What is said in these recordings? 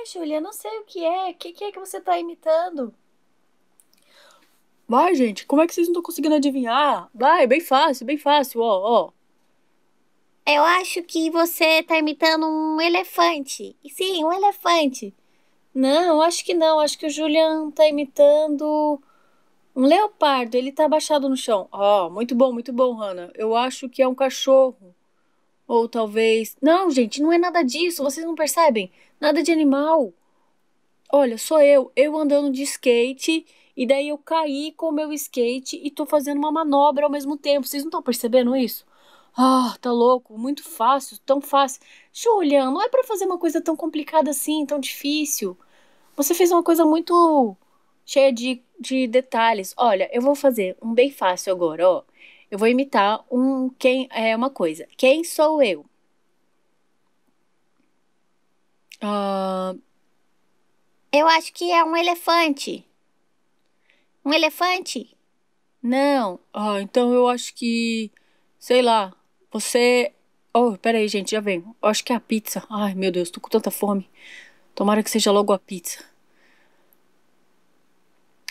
Ai, Júlia, não sei o que é. O que, que é que você tá imitando? Vai, gente, como é que vocês não estão conseguindo adivinhar? Vai, bem fácil, bem fácil, ó, ó. Eu acho que você tá imitando um elefante. Sim, um elefante. Não, acho que não. Acho que o Julian tá imitando um leopardo. Ele tá abaixado no chão. Ó, oh, muito bom, muito bom, Hannah. Eu acho que é um cachorro. Ou talvez. Não, gente, não é nada disso, vocês não percebem? Nada de animal. Olha, sou eu, eu andando de skate e daí eu caí com o meu skate e tô fazendo uma manobra ao mesmo tempo. Vocês não estão percebendo isso? Ah, oh, tá louco, muito fácil, tão fácil. Julia, não é para fazer uma coisa tão complicada assim, tão difícil. Você fez uma coisa muito cheia de, de detalhes. Olha, eu vou fazer um bem fácil agora, ó. Eu vou imitar um quem é uma coisa. Quem sou eu? Uh, eu acho que é um elefante. Um elefante? Não. Ah, então eu acho que. Sei lá. Você. Oh, peraí, gente, já venho. Eu acho que é a pizza. Ai, meu Deus, tô com tanta fome. Tomara que seja logo a pizza.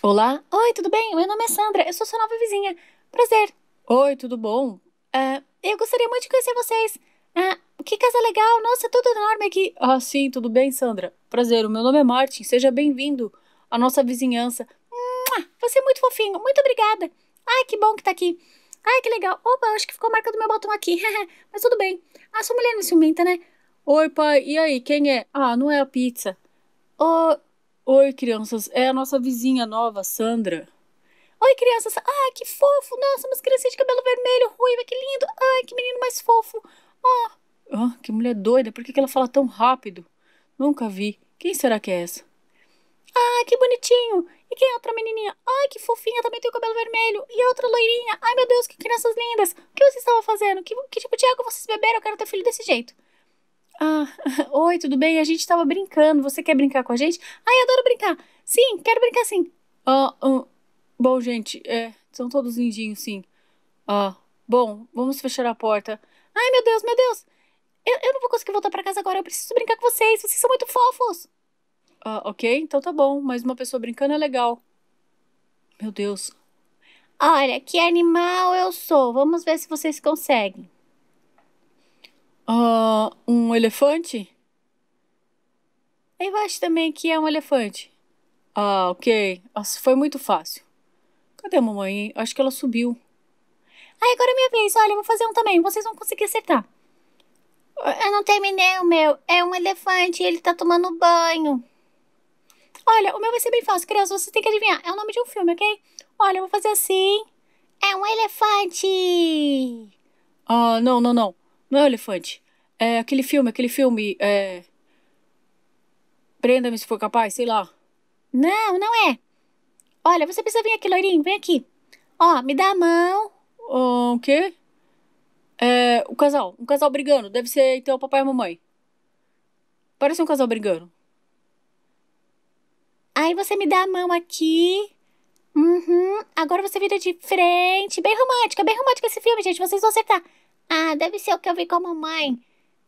Olá. Oi, tudo bem? Meu nome é Sandra. Eu sou sua nova vizinha. Prazer. Oi, tudo bom? Ah, eu gostaria muito de conhecer vocês. Ah, que casa legal! Nossa, tudo enorme aqui! Ah, sim, tudo bem, Sandra? Prazer, o meu nome é Martin, seja bem-vindo à nossa vizinhança. Você é muito fofinho, muito obrigada. Ai, que bom que tá aqui. Ai, que legal. Opa, acho que ficou a marca do meu botão aqui. Mas tudo bem. Ah, sua mulher não é ciumenta, né? Oi, pai, e aí, quem é? Ah, não é a pizza. Oh... Oi, crianças, é a nossa vizinha nova, Sandra. Oi, crianças. Ah, que fofo. Nossa, umas crianças de cabelo vermelho, ruiva, que lindo. Ai, que menino mais fofo. Ah, oh, que mulher doida. Por que, ela fala tão rápido? Nunca vi. Quem será que é essa? Ah, que bonitinho. E quem é a outra menininha? Ai, que fofinha, também tem o cabelo vermelho. E outra loirinha. Ai, meu Deus, que crianças lindas. O que vocês estavam fazendo? Que, que tipo de água vocês beberam? Eu quero ter filho desse jeito. Ah, oi, tudo bem? A gente estava brincando. Você quer brincar com a gente? Ai, adoro brincar. Sim, quero brincar sim. Ah, uh, Bom, gente, é, são todos lindinhos, sim. Ah, bom, vamos fechar a porta. Ai, meu Deus, meu Deus! Eu, eu não vou conseguir voltar para casa agora, eu preciso brincar com vocês, vocês são muito fofos! Ah, ok, então tá bom, mas uma pessoa brincando é legal. Meu Deus. Olha, que animal eu sou, vamos ver se vocês conseguem. Ah, um elefante? Eu acho também que é um elefante. Ah, ok. Nossa, foi muito fácil. Cadê a mamãe? Acho que ela subiu. Ai, agora é minha vez. Olha, eu vou fazer um também. Vocês vão conseguir acertar. Eu não terminei o meu. É um elefante. Ele tá tomando banho. Olha, o meu vai ser bem fácil. Crianças, vocês têm que adivinhar. É o nome de um filme, ok? Olha, eu vou fazer assim. É um elefante. Ah, não, não, não. Não é um elefante. É aquele filme, aquele filme. É... Prenda-me se for capaz, sei lá. Não, não é. Olha, você precisa vir aqui, loirinho, vem aqui. Ó, me dá a mão. O um, quê? É, o casal, um casal brigando. Deve ser então o papai e a mamãe. Parece um casal brigando. Aí você me dá a mão aqui. Uhum. Agora você vira de frente. Bem romântica, bem romântica esse filme, gente. Vocês vão acertar. Ah, deve ser o que eu vi com a mamãe.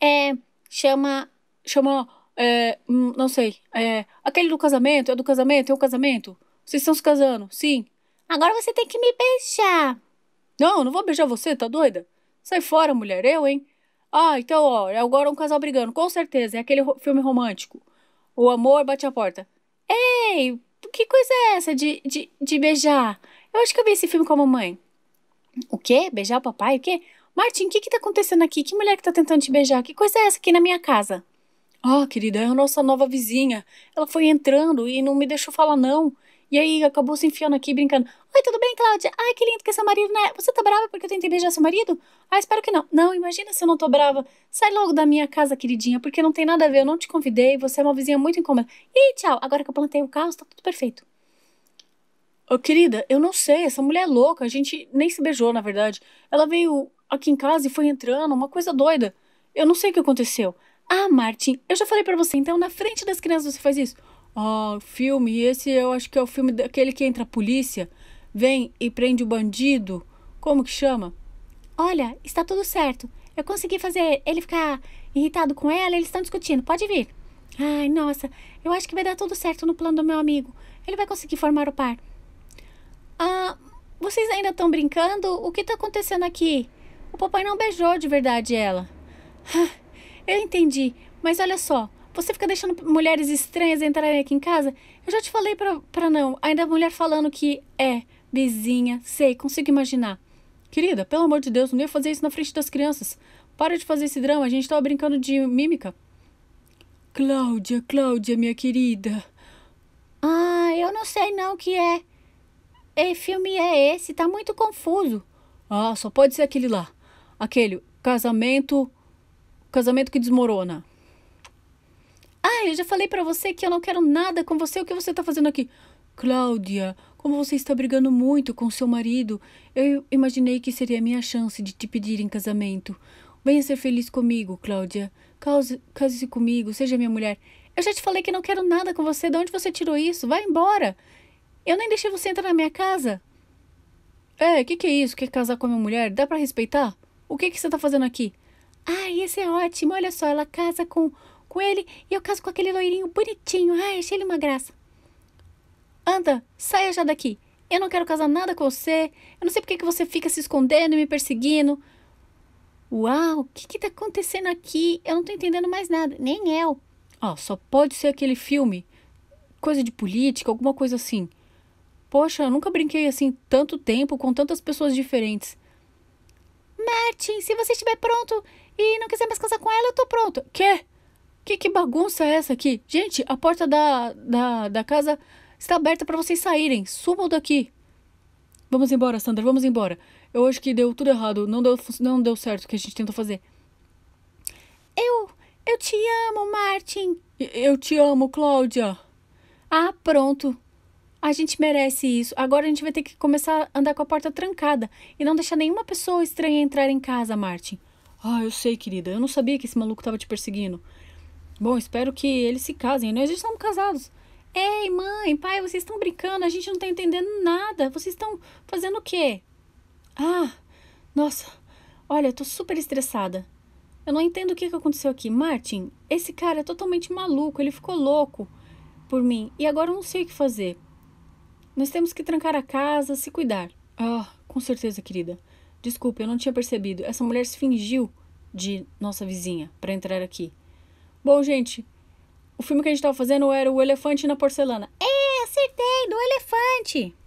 É. Chama. Chama. É, hum, não sei. É. Aquele do casamento? É do casamento? É o casamento? Vocês estão se casando? Sim. Agora você tem que me beijar. Não, não vou beijar você, tá doida? Sai fora, mulher, eu, hein? Ah, então, ó, é agora um casal brigando, com certeza, é aquele filme romântico. O amor bate a porta. Ei, que coisa é essa de, de, de beijar? Eu acho que eu vi esse filme com a mamãe. O quê? Beijar o papai? O quê? Martin, o que que tá acontecendo aqui? Que mulher que tá tentando te beijar? Que coisa é essa aqui na minha casa? Ah, oh, querida, é a nossa nova vizinha. Ela foi entrando e não me deixou falar não. E aí acabou se enfiando aqui brincando. Oi, tudo bem, Cláudia? Ai, que lindo que é seu marido, né? Você tá brava porque eu tentei beijar seu marido? Ah, espero que não. Não, imagina se eu não tô brava. Sai logo da minha casa, queridinha, porque não tem nada a ver. Eu não te convidei, você é uma vizinha muito incômoda. E tchau, agora que eu plantei o caos, tá tudo perfeito. oh, querida, eu não sei, essa mulher é louca. A gente nem se beijou, na verdade. Ela veio aqui em casa e foi entrando, uma coisa doida. Eu não sei o que aconteceu. Ah, Martin, eu já falei para você, então na frente das crianças você faz isso. Ah, filme, esse eu acho que é o filme daquele que entra a polícia, vem e prende o bandido. Como que chama? Olha, está tudo certo. Eu consegui fazer ele ficar irritado com ela, eles estão discutindo. Pode vir. Ai, nossa, eu acho que vai dar tudo certo no plano do meu amigo. Ele vai conseguir formar o par. Ah, vocês ainda estão brincando? O que está acontecendo aqui? O papai não beijou de verdade ela. Ah, eu entendi, mas olha só, você fica deixando mulheres estranhas entrarem aqui em casa? Eu já te falei pra, pra não. Ainda a mulher falando que é vizinha, sei, consigo imaginar. Querida, pelo amor de Deus, não ia fazer isso na frente das crianças. Para de fazer esse drama, a gente tava tá brincando de mímica. Cláudia, Cláudia, minha querida. Ah, eu não sei não o que é. E filme é esse? Tá muito confuso. Ah, só pode ser aquele lá. Aquele casamento Casamento que desmorona. Ah, eu já falei para você que eu não quero nada com você. O que você tá fazendo aqui? Cláudia, como você está brigando muito com seu marido, eu imaginei que seria a minha chance de te pedir em casamento. Venha ser feliz comigo, Cláudia. Case-se comigo, seja minha mulher. Eu já te falei que não quero nada com você. De onde você tirou isso? Vai embora. Eu nem deixei você entrar na minha casa. É, o que, que é isso? Quer casar com a minha mulher? Dá para respeitar? O que, que você tá fazendo aqui? Ai, esse é ótimo. Olha só, ela casa com, com ele e eu caso com aquele loirinho bonitinho. Ai, achei ele uma graça. Anda, saia já daqui. Eu não quero casar nada com você. Eu não sei porque que você fica se escondendo e me perseguindo. Uau, o que que tá acontecendo aqui? Eu não tô entendendo mais nada. Nem eu. oh, só pode ser aquele filme. Coisa de política, alguma coisa assim. Poxa, eu nunca brinquei assim tanto tempo com tantas pessoas diferentes. Martin, se você estiver pronto, e não quiser mais casar com ela, eu tô pronto. Quê? Que, que bagunça é essa aqui? Gente, a porta da, da, da casa está aberta para vocês saírem. Sumam daqui. Vamos embora, Sandra, vamos embora. Eu acho que deu tudo errado. Não deu, não deu certo o que a gente tentou fazer. Eu. Eu te amo, Martin. Eu te amo, Cláudia. Ah, pronto. A gente merece isso. Agora a gente vai ter que começar a andar com a porta trancada e não deixar nenhuma pessoa estranha entrar em casa, Martin. Ah, eu sei, querida, eu não sabia que esse maluco tava te perseguindo. Bom, espero que eles se casem. Nós já estamos casados. Ei, mãe, pai, vocês estão brincando, a gente não tá entendendo nada. Vocês estão fazendo o quê? Ah, nossa, olha, eu tô super estressada. Eu não entendo o que, que aconteceu aqui. Martin, esse cara é totalmente maluco, ele ficou louco por mim. E agora eu não sei o que fazer. Nós temos que trancar a casa, se cuidar. Ah, com certeza, querida. Desculpe, eu não tinha percebido. Essa mulher se fingiu de nossa vizinha para entrar aqui. Bom, gente, o filme que a gente estava fazendo era O Elefante na Porcelana. É, acertei, do elefante!